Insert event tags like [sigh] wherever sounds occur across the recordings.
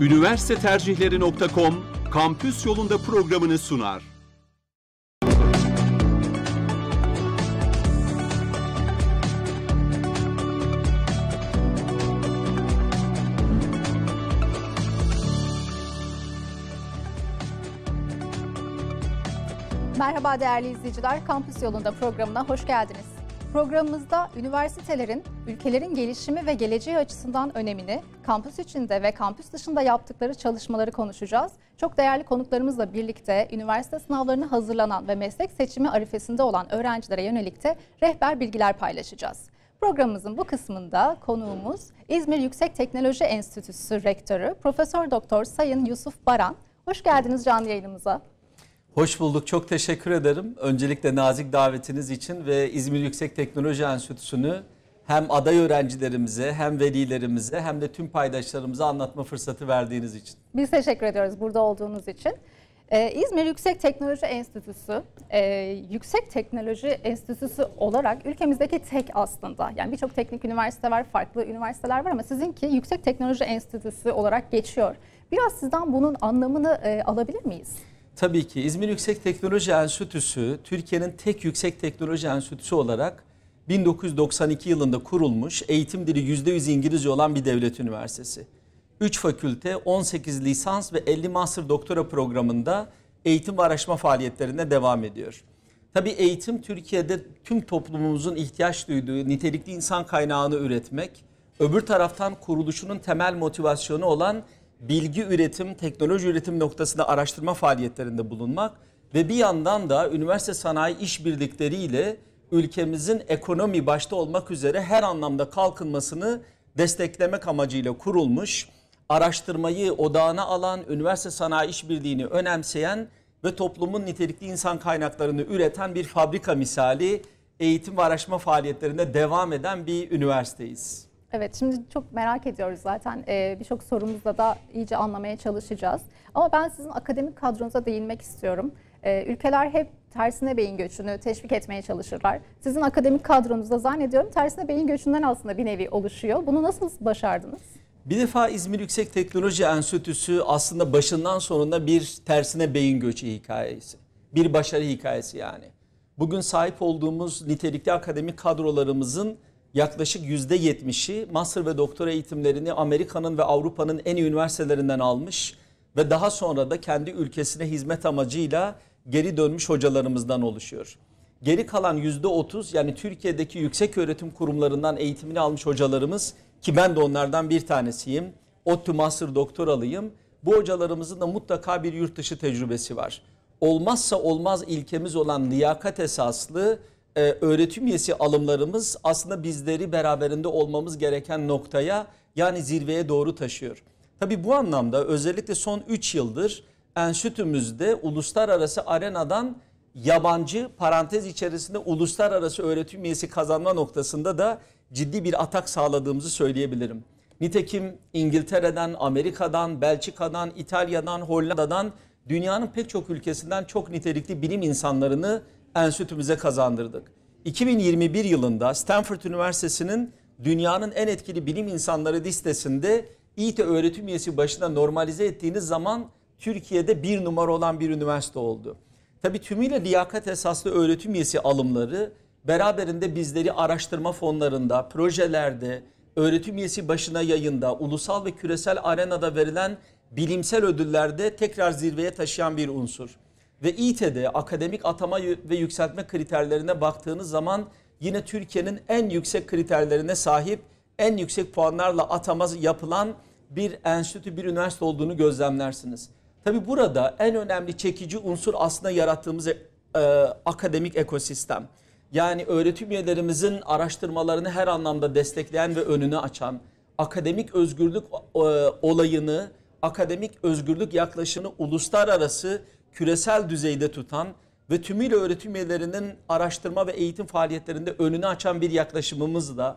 üniversitetercihleri.com kampüs yolunda programını sunar. Merhaba değerli izleyiciler, Kampüs Yolunda programına hoş geldiniz. Programımızda üniversitelerin ülkelerin gelişimi ve geleceği açısından önemini, kampüs içinde ve kampüs dışında yaptıkları çalışmaları konuşacağız. Çok değerli konuklarımızla birlikte üniversite sınavlarını hazırlanan ve meslek seçimi arifesinde olan öğrencilere yönelik de rehber bilgiler paylaşacağız. Programımızın bu kısmında konuğumuz İzmir Yüksek Teknoloji Enstitüsü Rektörü Profesör Doktor Sayın Yusuf Baran. Hoş geldiniz canlı yayınımıza. Hoş bulduk. Çok teşekkür ederim. Öncelikle nazik davetiniz için ve İzmir Yüksek Teknoloji Enstitüsü'nü hem aday öğrencilerimize hem velilerimize hem de tüm paydaşlarımıza anlatma fırsatı verdiğiniz için. Biz teşekkür ediyoruz burada olduğunuz için. Ee, İzmir Yüksek Teknoloji Enstitüsü, e, Yüksek Teknoloji Enstitüsü olarak ülkemizdeki tek aslında. Yani birçok teknik üniversite var, farklı üniversiteler var ama sizinki Yüksek Teknoloji Enstitüsü olarak geçiyor. Biraz sizden bunun anlamını e, alabilir miyiz? tabii ki İzmir Yüksek Teknoloji Enstitüsü Türkiye'nin tek yüksek teknoloji enstitüsü olarak 1992 yılında kurulmuş eğitim dili %100 İngilizce olan bir devlet üniversitesi. 3 fakülte, 18 lisans ve 50 master doktora programında eğitim ve araştırma faaliyetlerine devam ediyor. Tabii eğitim Türkiye'de tüm toplumumuzun ihtiyaç duyduğu nitelikli insan kaynağını üretmek, öbür taraftan kuruluşunun temel motivasyonu olan bilgi üretim, teknoloji üretim noktasında araştırma faaliyetlerinde bulunmak ve bir yandan da üniversite sanayi işbirlikleriyle ülkemizin ekonomi başta olmak üzere her anlamda kalkınmasını desteklemek amacıyla kurulmuş, araştırmayı odağına alan, üniversite sanayi işbirliğini önemseyen ve toplumun nitelikli insan kaynaklarını üreten bir fabrika misali eğitim ve araştırma faaliyetlerinde devam eden bir üniversiteyiz. Evet şimdi çok merak ediyoruz zaten ee, birçok sorumuzla da iyice anlamaya çalışacağız. Ama ben sizin akademik kadronuza değinmek istiyorum. Ee, ülkeler hep tersine beyin göçünü teşvik etmeye çalışırlar. Sizin akademik kadronuzda zannediyorum tersine beyin göçünden aslında bir nevi oluşuyor. Bunu nasıl başardınız? Bir defa İzmir Yüksek Teknoloji Enstitüsü aslında başından sonunda bir tersine beyin göçü hikayesi. Bir başarı hikayesi yani. Bugün sahip olduğumuz nitelikli akademik kadrolarımızın yaklaşık %70'i master ve doktora eğitimlerini Amerika'nın ve Avrupa'nın en iyi üniversitelerinden almış ve daha sonra da kendi ülkesine hizmet amacıyla geri dönmüş hocalarımızdan oluşuyor. Geri kalan yüzde otuz yani Türkiye'deki yüksek öğretim kurumlarından eğitimini almış hocalarımız ki ben de onlardan bir tanesiyim. ODTÜ Master doktoralıyım. Bu hocalarımızın da mutlaka bir yurt dışı tecrübesi var. Olmazsa olmaz ilkemiz olan liyakat esaslı e, öğretim üyesi alımlarımız aslında bizleri beraberinde olmamız gereken noktaya yani zirveye doğru taşıyor. Tabii bu anlamda özellikle son 3 yıldır enstitümüzde uluslararası arenadan yabancı parantez içerisinde uluslararası öğretim üyesi kazanma noktasında da ciddi bir atak sağladığımızı söyleyebilirim. Nitekim İngiltere'den, Amerika'dan, Belçika'dan, İtalya'dan, Hollanda'dan dünyanın pek çok ülkesinden çok nitelikli bilim insanlarını enstitümüze kazandırdık. 2021 yılında Stanford Üniversitesi'nin dünyanın en etkili bilim insanları listesinde İTE öğretim üyesi başına normalize ettiğiniz zaman Türkiye'de bir numara olan bir üniversite oldu. Tabii tümüyle liyakat esaslı öğretim üyesi alımları beraberinde bizleri araştırma fonlarında, projelerde, öğretim üyesi başına yayında, ulusal ve küresel arenada verilen bilimsel ödüllerde tekrar zirveye taşıyan bir unsur ve İT'de akademik atama ve yükseltme kriterlerine baktığınız zaman yine Türkiye'nin en yüksek kriterlerine sahip en yüksek puanlarla atama yapılan bir enstitü, bir üniversite olduğunu gözlemlersiniz. Tabi burada en önemli çekici unsur aslında yarattığımız e, e, akademik ekosistem. Yani öğretim üyelerimizin araştırmalarını her anlamda destekleyen ve önünü açan, akademik özgürlük e, olayını, akademik özgürlük yaklaşımını uluslararası küresel düzeyde tutan ve tümüyle öğretim üyelerinin araştırma ve eğitim faaliyetlerinde önünü açan bir yaklaşımımızla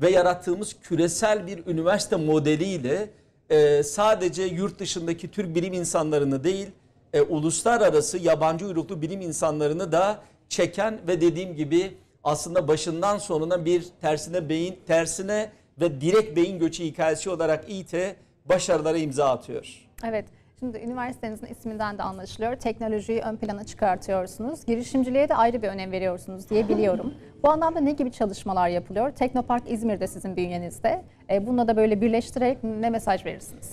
ve yarattığımız küresel bir üniversite modeliyle e, sadece yurt dışındaki Türk bilim insanlarını değil, e, uluslararası yabancı uyruklu bilim insanlarını da çeken ve dediğim gibi aslında başından sonuna bir tersine beyin tersine ve direkt beyin göçü hikayesi olarak İTE başarılara imza atıyor. Evet. Şimdi üniversitenizin isminden de anlaşılıyor. Teknolojiyi ön plana çıkartıyorsunuz. Girişimciliğe de ayrı bir önem veriyorsunuz diye biliyorum. Bu anlamda ne gibi çalışmalar yapılıyor? Teknopark İzmir'de sizin bünyenizde. E, bununla da böyle birleştirerek ne mesaj verirsiniz?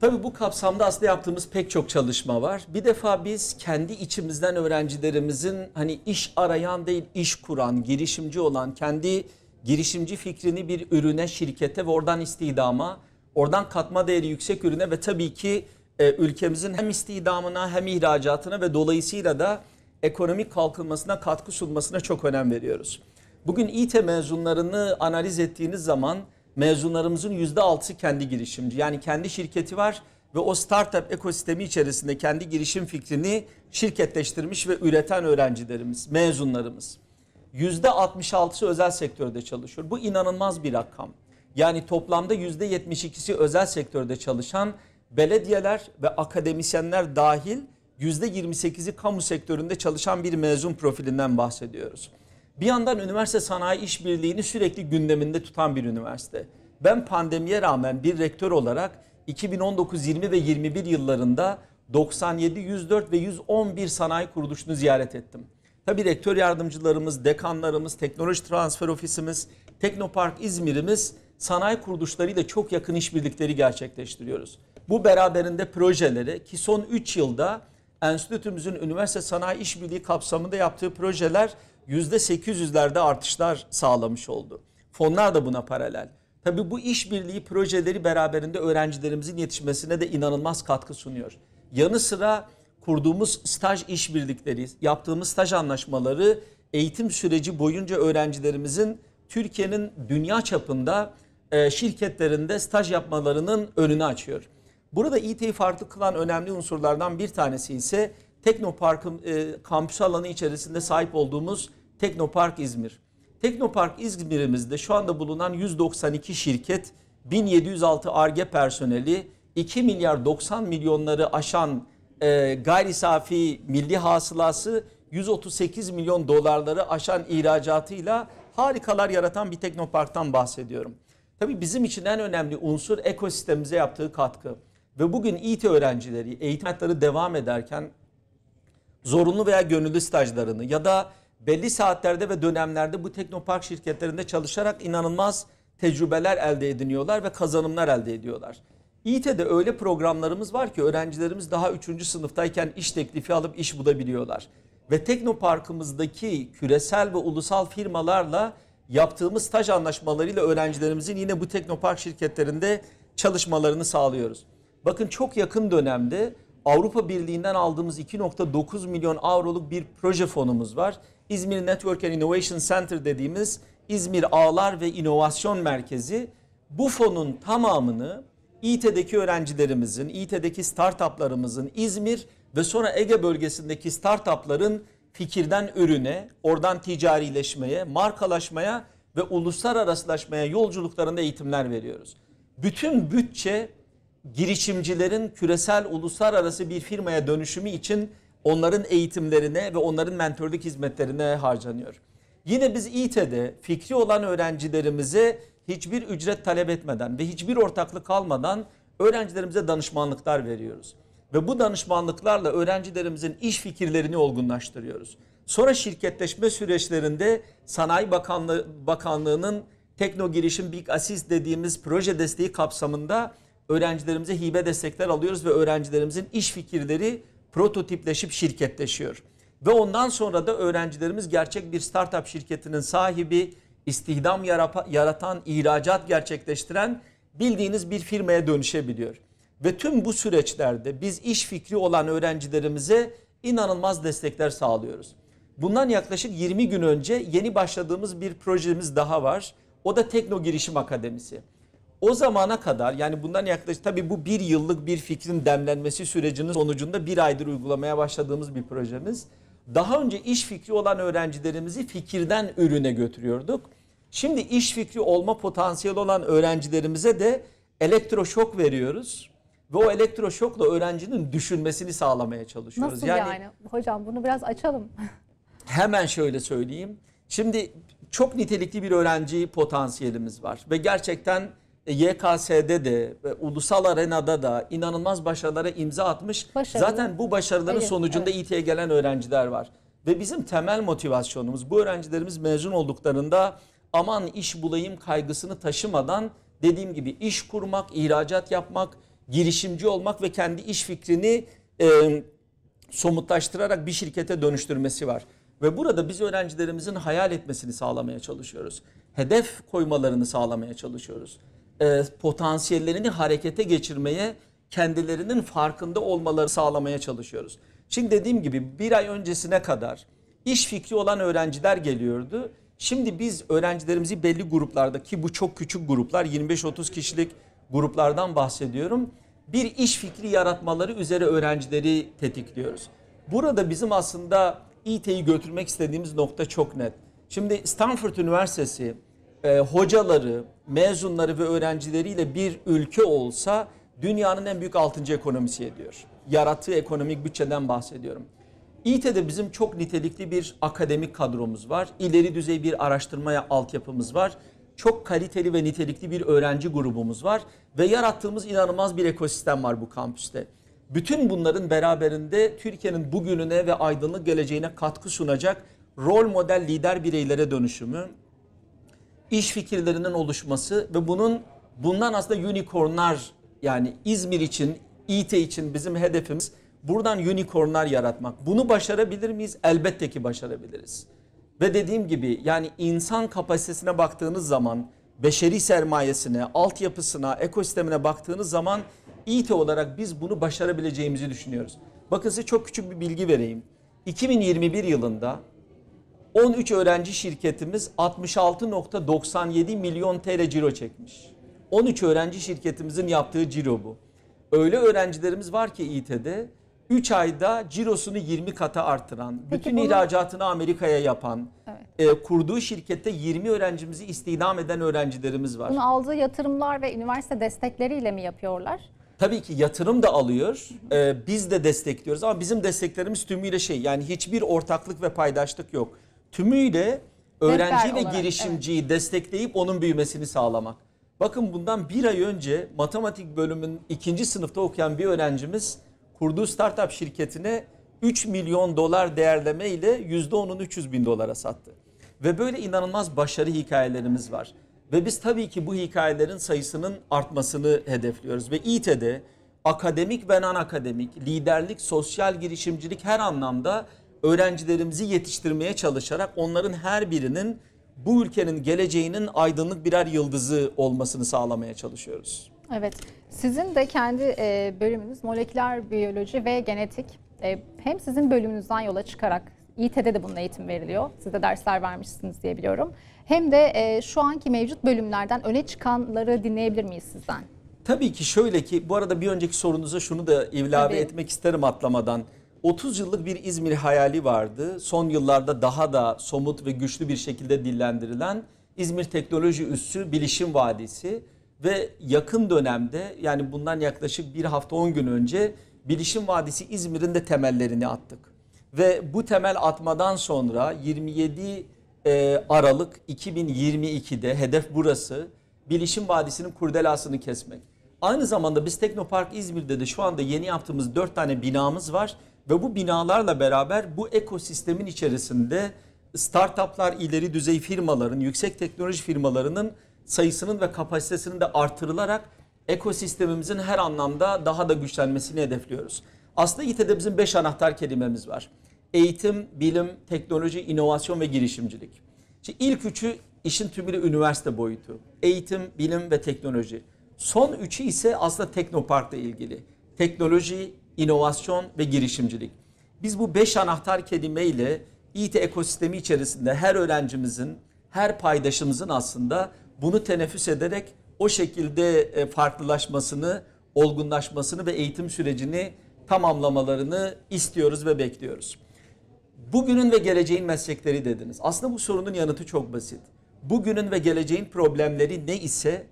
Tabii bu kapsamda aslında yaptığımız pek çok çalışma var. Bir defa biz kendi içimizden öğrencilerimizin hani iş arayan değil iş kuran, girişimci olan kendi girişimci fikrini bir ürüne, şirkete ve oradan istihdama, oradan katma değeri yüksek ürüne ve tabii ki e, ülkemizin hem istihdamına hem ihracatına ve dolayısıyla da ekonomik kalkınmasına katkı sunmasına çok önem veriyoruz. Bugün İTE mezunlarını analiz ettiğiniz zaman mezunlarımızın %6'sı kendi girişimci. Yani kendi şirketi var ve o startup ekosistemi içerisinde kendi girişim fikrini şirketleştirmiş ve üreten öğrencilerimiz, mezunlarımız. %66'sı özel sektörde çalışıyor. Bu inanılmaz bir rakam. Yani toplamda %72'si özel sektörde çalışan belediyeler ve akademisyenler dahil %28'i kamu sektöründe çalışan bir mezun profilinden bahsediyoruz. Bir yandan üniversite sanayi işbirliğini sürekli gündeminde tutan bir üniversite. Ben pandemiye rağmen bir rektör olarak 2019, 20 ve 21 yıllarında 97, 104 ve 111 sanayi kuruluşunu ziyaret ettim. Tabi rektör yardımcılarımız, dekanlarımız, teknoloji transfer ofisimiz, Teknopark İzmir'imiz sanayi kuruluşlarıyla çok yakın işbirlikleri gerçekleştiriyoruz. Bu beraberinde projeleri ki son 3 yılda enstitümüzün üniversite sanayi işbirliği kapsamında yaptığı projeler %800'lerde artışlar sağlamış oldu. Fonlar da buna paralel. Tabii bu işbirliği projeleri beraberinde öğrencilerimizin yetişmesine de inanılmaz katkı sunuyor. Yanı sıra kurduğumuz staj işbirlikleri, yaptığımız staj anlaşmaları eğitim süreci boyunca öğrencilerimizin Türkiye'nin dünya çapında e, şirketlerinde staj yapmalarının önünü açıyor. Burada İT'yi e farklı kılan önemli unsurlardan bir tanesi ise Teknopark'ın e, kampüsü alanı içerisinde sahip olduğumuz Teknopark İzmir. Teknopark İzmir'imizde şu anda bulunan 192 şirket, 1706 ARGE personeli, 2 milyar 90 milyonları aşan e, gayri safi milli hasılası 138 milyon dolarları aşan ihracatıyla harikalar yaratan bir teknoparktan bahsediyorum. Tabii bizim için en önemli unsur ekosistemimize yaptığı katkı. Ve bugün İT öğrencileri eğitim hayatları devam ederken zorunlu veya gönüllü stajlarını ya da belli saatlerde ve dönemlerde bu teknopark şirketlerinde çalışarak inanılmaz tecrübeler elde ediniyorlar ve kazanımlar elde ediyorlar. İT'de öyle programlarımız var ki öğrencilerimiz daha 3. sınıftayken iş teklifi alıp iş bulabiliyorlar. Ve Teknopark'ımızdaki küresel ve ulusal firmalarla yaptığımız staj anlaşmalarıyla öğrencilerimizin yine bu Teknopark şirketlerinde çalışmalarını sağlıyoruz. Bakın çok yakın dönemde Avrupa Birliği'nden aldığımız 2.9 milyon avroluk bir proje fonumuz var. İzmir Network and Innovation Center dediğimiz İzmir Ağlar ve İnovasyon Merkezi bu fonun tamamını İT'deki öğrencilerimizin, İT'deki startuplarımızın, İzmir ve sonra Ege bölgesindeki startupların fikirden ürüne, oradan ticarileşmeye, markalaşmaya ve uluslararasılaşmaya yolculuklarında eğitimler veriyoruz. Bütün bütçe girişimcilerin küresel uluslararası bir firmaya dönüşümü için onların eğitimlerine ve onların mentorluk hizmetlerine harcanıyor. Yine biz İTE'de fikri olan öğrencilerimizi hiçbir ücret talep etmeden ve hiçbir ortaklık almadan öğrencilerimize danışmanlıklar veriyoruz. Ve bu danışmanlıklarla öğrencilerimizin iş fikirlerini olgunlaştırıyoruz. Sonra şirketleşme süreçlerinde Sanayi Bakanlığı, Bakanlığı'nın Tekno Girişim Big Assist dediğimiz proje desteği kapsamında öğrencilerimize hibe destekler alıyoruz ve öğrencilerimizin iş fikirleri prototipleşip şirketleşiyor. Ve ondan sonra da öğrencilerimiz gerçek bir startup şirketinin sahibi, istihdam yaratan, ihracat gerçekleştiren bildiğiniz bir firmaya dönüşebiliyor. Ve tüm bu süreçlerde biz iş fikri olan öğrencilerimize inanılmaz destekler sağlıyoruz. Bundan yaklaşık 20 gün önce yeni başladığımız bir projemiz daha var. O da Tekno Girişim Akademisi. O zamana kadar yani bundan yaklaşık tabii bu bir yıllık bir fikrin demlenmesi sürecinin sonucunda bir aydır uygulamaya başladığımız bir projemiz. Daha önce iş fikri olan öğrencilerimizi fikirden ürüne götürüyorduk. Şimdi iş fikri olma potansiyeli olan öğrencilerimize de elektroşok veriyoruz ve o elektroşokla öğrencinin düşünmesini sağlamaya çalışıyoruz. Nasıl yani? yani? Hocam bunu biraz açalım. [laughs] hemen şöyle söyleyeyim. Şimdi çok nitelikli bir öğrenci potansiyelimiz var ve gerçekten e, YKS'de de ve ulusal arenada da inanılmaz başarılara imza atmış. Başarılı. Zaten bu başarıların evet, sonucunda evet. İT'ye gelen öğrenciler var. Ve bizim temel motivasyonumuz bu öğrencilerimiz mezun olduklarında aman iş bulayım kaygısını taşımadan dediğim gibi iş kurmak, ihracat yapmak, girişimci olmak ve kendi iş fikrini e, somutlaştırarak bir şirkete dönüştürmesi var. Ve burada biz öğrencilerimizin hayal etmesini sağlamaya çalışıyoruz. Hedef koymalarını sağlamaya çalışıyoruz e, potansiyellerini harekete geçirmeye kendilerinin farkında olmaları sağlamaya çalışıyoruz. Şimdi dediğim gibi bir ay öncesine kadar iş fikri olan öğrenciler geliyordu. Şimdi biz öğrencilerimizi belli gruplarda ki bu çok küçük gruplar 25-30 kişilik gruplardan bahsediyorum. Bir iş fikri yaratmaları üzere öğrencileri tetikliyoruz. Burada bizim aslında İT'yi götürmek istediğimiz nokta çok net. Şimdi Stanford Üniversitesi e, hocaları, mezunları ve öğrencileriyle bir ülke olsa dünyanın en büyük 6. ekonomisi ediyor. Yarattığı ekonomik bütçeden bahsediyorum. İTE'de bizim çok nitelikli bir akademik kadromuz var. İleri düzey bir araştırmaya altyapımız var. Çok kaliteli ve nitelikli bir öğrenci grubumuz var. Ve yarattığımız inanılmaz bir ekosistem var bu kampüste. Bütün bunların beraberinde Türkiye'nin bugününe ve aydınlık geleceğine katkı sunacak rol model lider bireylere dönüşümü, iş fikirlerinin oluşması ve bunun bundan aslında unicornlar yani İzmir için, İT için bizim hedefimiz buradan unicornlar yaratmak. Bunu başarabilir miyiz? Elbette ki başarabiliriz. Ve dediğim gibi yani insan kapasitesine baktığınız zaman, beşeri sermayesine, altyapısına, ekosistemine baktığınız zaman İT olarak biz bunu başarabileceğimizi düşünüyoruz. Bakın size çok küçük bir bilgi vereyim. 2021 yılında 13 öğrenci şirketimiz 66.97 milyon TL ciro çekmiş. 13 öğrenci şirketimizin yaptığı ciro bu. Öyle öğrencilerimiz var ki İT'de 3 ayda cirosunu 20 kata artıran, Peki bütün bunu... ihracatını Amerika'ya yapan, evet. e, kurduğu şirkette 20 öğrencimizi istihdam eden öğrencilerimiz var. Bunu aldığı yatırımlar ve üniversite destekleriyle mi yapıyorlar? Tabii ki yatırım da alıyor. E, biz de destekliyoruz ama bizim desteklerimiz tümüyle şey yani hiçbir ortaklık ve paydaşlık yok tümüyle öğrenci ve girişimciyi evet. destekleyip onun büyümesini sağlamak. Bakın bundan bir ay önce matematik bölümünün ikinci sınıfta okuyan bir öğrencimiz kurduğu startup şirketine 3 milyon dolar değerleme ile %10'un 300 bin dolara sattı. Ve böyle inanılmaz başarı hikayelerimiz var. Ve biz tabii ki bu hikayelerin sayısının artmasını hedefliyoruz. Ve İTEDE akademik ve non akademik, liderlik, sosyal girişimcilik her anlamda öğrencilerimizi yetiştirmeye çalışarak onların her birinin bu ülkenin geleceğinin aydınlık birer yıldızı olmasını sağlamaya çalışıyoruz. Evet. Sizin de kendi e, bölümünüz moleküler biyoloji ve genetik. E, hem sizin bölümünüzden yola çıkarak İT'de de bunun eğitim veriliyor. Siz de dersler vermişsiniz diye biliyorum. Hem de e, şu anki mevcut bölümlerden öne çıkanları dinleyebilir miyiz sizden? Tabii ki şöyle ki bu arada bir önceki sorunuza şunu da ilave Tabii. etmek isterim atlamadan. 30 yıllık bir İzmir hayali vardı. Son yıllarda daha da somut ve güçlü bir şekilde dillendirilen İzmir Teknoloji Üssü Bilişim Vadisi ve yakın dönemde yani bundan yaklaşık bir hafta 10 gün önce Bilişim Vadisi İzmir'in de temellerini attık. Ve bu temel atmadan sonra 27 e, Aralık 2022'de hedef burası Bilişim Vadisi'nin kurdelasını kesmek. Aynı zamanda biz Teknopark İzmir'de de şu anda yeni yaptığımız 4 tane binamız var ve bu binalarla beraber bu ekosistemin içerisinde startuplar ileri düzey firmaların, yüksek teknoloji firmalarının sayısının ve kapasitesinin de artırılarak ekosistemimizin her anlamda daha da güçlenmesini hedefliyoruz. Aslında İTE'de bizim beş anahtar kelimemiz var. Eğitim, bilim, teknoloji, inovasyon ve girişimcilik. Şimdi ilk üçü işin tümüyle üniversite boyutu. Eğitim, bilim ve teknoloji. Son üçü ise aslında Teknopark'la ilgili. Teknoloji, inovasyon ve girişimcilik. Biz bu beş anahtar kelimeyle İT ekosistemi içerisinde her öğrencimizin, her paydaşımızın aslında bunu teneffüs ederek o şekilde e, farklılaşmasını, olgunlaşmasını ve eğitim sürecini tamamlamalarını istiyoruz ve bekliyoruz. Bugünün ve geleceğin meslekleri dediniz. Aslında bu sorunun yanıtı çok basit. Bugünün ve geleceğin problemleri ne ise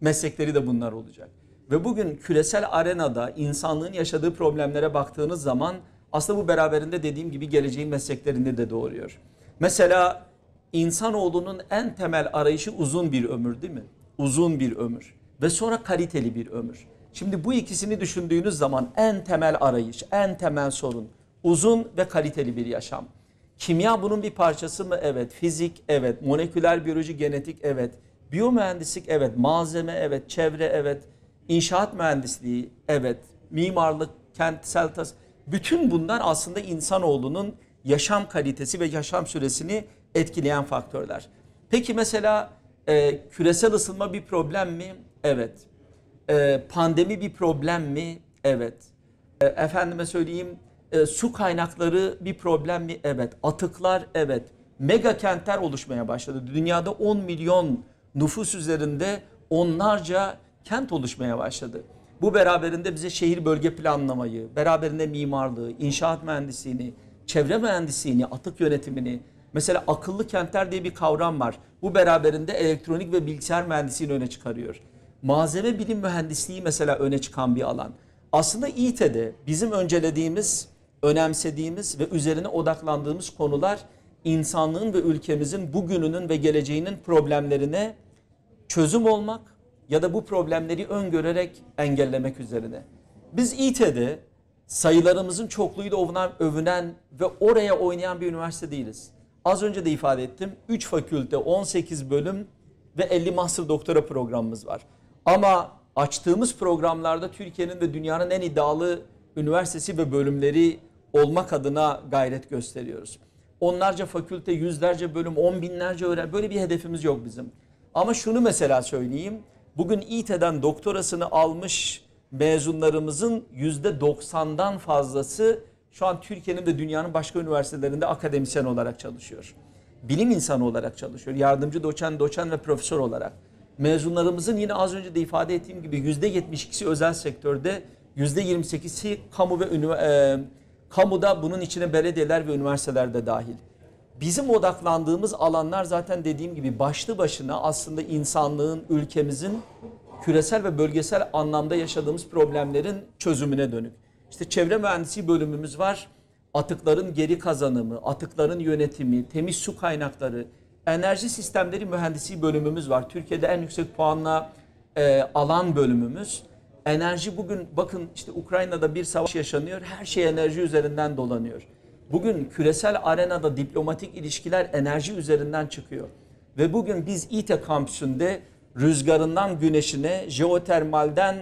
meslekleri de bunlar olacak. Ve bugün küresel arenada insanlığın yaşadığı problemlere baktığınız zaman aslında bu beraberinde dediğim gibi geleceğin mesleklerini de doğuruyor. Mesela insanoğlunun en temel arayışı uzun bir ömür değil mi? Uzun bir ömür ve sonra kaliteli bir ömür. Şimdi bu ikisini düşündüğünüz zaman en temel arayış, en temel sorun uzun ve kaliteli bir yaşam. Kimya bunun bir parçası mı? Evet. Fizik evet. Moleküler biyoloji, genetik evet. Biyomühendislik evet. Malzeme evet. Çevre evet inşaat mühendisliği evet, mimarlık, kentsel tas bütün bunlar aslında insanoğlunun yaşam kalitesi ve yaşam süresini etkileyen faktörler. Peki mesela e, küresel ısınma bir problem mi? Evet. E, pandemi bir problem mi? Evet. E, efendime söyleyeyim e, su kaynakları bir problem mi? Evet. Atıklar evet. Mega kentler oluşmaya başladı. Dünyada 10 milyon nüfus üzerinde onlarca kent oluşmaya başladı. Bu beraberinde bize şehir bölge planlamayı, beraberinde mimarlığı, inşaat mühendisliğini, çevre mühendisliğini, atık yönetimini, mesela akıllı kentler diye bir kavram var. Bu beraberinde elektronik ve bilgisayar mühendisliğini öne çıkarıyor. Malzeme bilim mühendisliği mesela öne çıkan bir alan. Aslında İT'de bizim öncelediğimiz, önemsediğimiz ve üzerine odaklandığımız konular insanlığın ve ülkemizin bugününün ve geleceğinin problemlerine çözüm olmak, ya da bu problemleri öngörerek engellemek üzerine. Biz İT'de sayılarımızın çokluğuyla övünen, övünen ve oraya oynayan bir üniversite değiliz. Az önce de ifade ettim. 3 fakülte, 18 bölüm ve 50 master doktora programımız var. Ama açtığımız programlarda Türkiye'nin ve dünyanın en iddialı üniversitesi ve bölümleri olmak adına gayret gösteriyoruz. Onlarca fakülte, yüzlerce bölüm, on binlerce öğrenci böyle bir hedefimiz yok bizim. Ama şunu mesela söyleyeyim. Bugün İT'den doktorasını almış mezunlarımızın yüzde 90'dan fazlası şu an Türkiye'nin ve dünyanın başka üniversitelerinde akademisyen olarak çalışıyor. Bilim insanı olarak çalışıyor. Yardımcı doçen, doçen ve profesör olarak. Mezunlarımızın yine az önce de ifade ettiğim gibi yüzde 72'si özel sektörde, yüzde 28'si kamu ve e, kamuda bunun içine belediyeler ve üniversiteler de dahil. Bizim odaklandığımız alanlar zaten dediğim gibi başlı başına aslında insanlığın, ülkemizin küresel ve bölgesel anlamda yaşadığımız problemlerin çözümüne dönük. İşte çevre mühendisi bölümümüz var. Atıkların geri kazanımı, atıkların yönetimi, temiz su kaynakları, enerji sistemleri mühendisi bölümümüz var. Türkiye'de en yüksek puanla e, alan bölümümüz. Enerji bugün bakın işte Ukrayna'da bir savaş yaşanıyor. Her şey enerji üzerinden dolanıyor. Bugün küresel arenada diplomatik ilişkiler enerji üzerinden çıkıyor. Ve bugün biz İTE kampüsünde rüzgarından güneşine, jeotermalden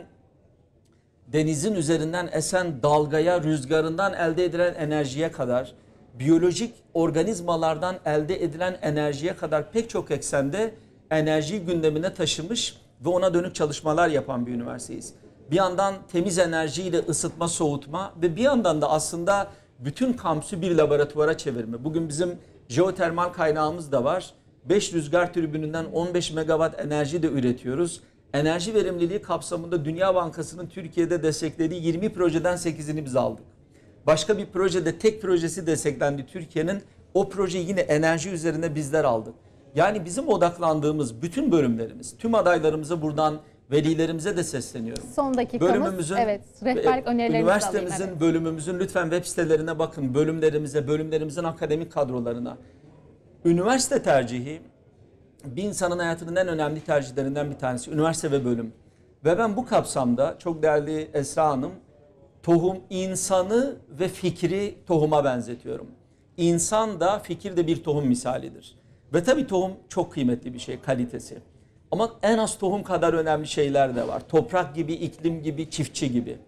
denizin üzerinden esen dalgaya, rüzgarından elde edilen enerjiye kadar, biyolojik organizmalardan elde edilen enerjiye kadar pek çok eksende enerji gündemine taşımış ve ona dönük çalışmalar yapan bir üniversiteyiz. Bir yandan temiz enerjiyle ısıtma, soğutma ve bir yandan da aslında bütün kampüsü bir laboratuvara çevirme. Bugün bizim jeotermal kaynağımız da var. 5 rüzgar türbininden 15 megawatt enerji de üretiyoruz. Enerji verimliliği kapsamında Dünya Bankası'nın Türkiye'de desteklediği 20 projeden 8'ini biz aldık. Başka bir projede tek projesi desteklendi Türkiye'nin. O projeyi yine enerji üzerine bizler aldık. Yani bizim odaklandığımız bütün bölümlerimiz, tüm adaylarımıza buradan velilerimize de sesleniyorum. Son dakikamız. Bölümümüzün, evet, rehberlik önerilerinizi Üniversitemizin, alayım, evet. bölümümüzün lütfen web sitelerine bakın. Bölümlerimize, bölümlerimizin akademik kadrolarına. Üniversite tercihi bir insanın hayatının en önemli tercihlerinden bir tanesi. Üniversite ve bölüm. Ve ben bu kapsamda çok değerli Esra Hanım, tohum insanı ve fikri tohuma benzetiyorum. İnsan da fikir de bir tohum misalidir. Ve tabii tohum çok kıymetli bir şey, kalitesi. Ama en az tohum kadar önemli şeyler de var. Toprak gibi, iklim gibi, çiftçi gibi.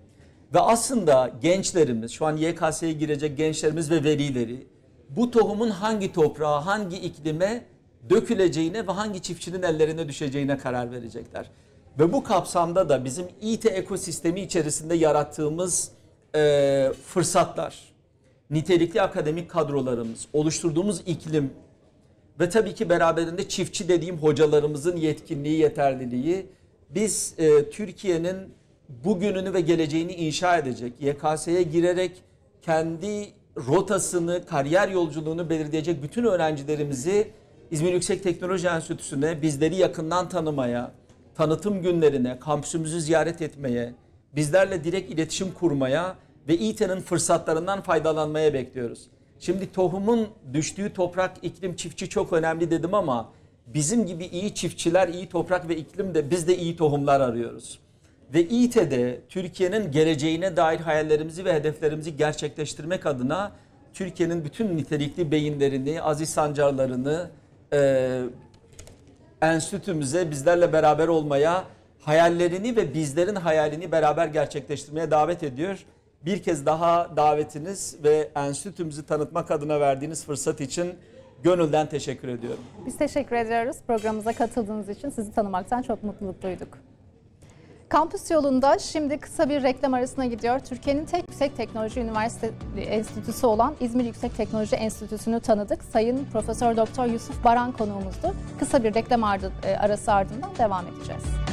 Ve aslında gençlerimiz, şu an YKS'ye girecek gençlerimiz ve velileri bu tohumun hangi toprağa, hangi iklime döküleceğine ve hangi çiftçinin ellerine düşeceğine karar verecekler. Ve bu kapsamda da bizim İT ekosistemi içerisinde yarattığımız e, fırsatlar, nitelikli akademik kadrolarımız, oluşturduğumuz iklim, ve tabii ki beraberinde çiftçi dediğim hocalarımızın yetkinliği, yeterliliği. Biz e, Türkiye'nin bugününü ve geleceğini inşa edecek, YKS'ye girerek kendi rotasını, kariyer yolculuğunu belirleyecek bütün öğrencilerimizi İzmir Yüksek Teknoloji Enstitüsü'ne bizleri yakından tanımaya, tanıtım günlerine, kampüsümüzü ziyaret etmeye, bizlerle direkt iletişim kurmaya ve İTE'nin fırsatlarından faydalanmaya bekliyoruz. Şimdi tohumun düştüğü toprak, iklim, çiftçi çok önemli dedim ama bizim gibi iyi çiftçiler, iyi toprak ve iklim de biz de iyi tohumlar arıyoruz. Ve İİTE'de Türkiye'nin geleceğine dair hayallerimizi ve hedeflerimizi gerçekleştirmek adına Türkiye'nin bütün nitelikli beyinlerini, aziz sancarlarını e, enstitümüze bizlerle beraber olmaya, hayallerini ve bizlerin hayalini beraber gerçekleştirmeye davet ediyor bir kez daha davetiniz ve enstitümüzü tanıtmak adına verdiğiniz fırsat için gönülden teşekkür ediyorum. Biz teşekkür ediyoruz. Programımıza katıldığınız için sizi tanımaktan çok mutluluk duyduk. Kampüs yolunda şimdi kısa bir reklam arasına gidiyor. Türkiye'nin tek yüksek teknoloji üniversite enstitüsü olan İzmir Yüksek Teknoloji Enstitüsü'nü tanıdık. Sayın Profesör Doktor Yusuf Baran konuğumuzdu. Kısa bir reklam e, arası ardından devam edeceğiz.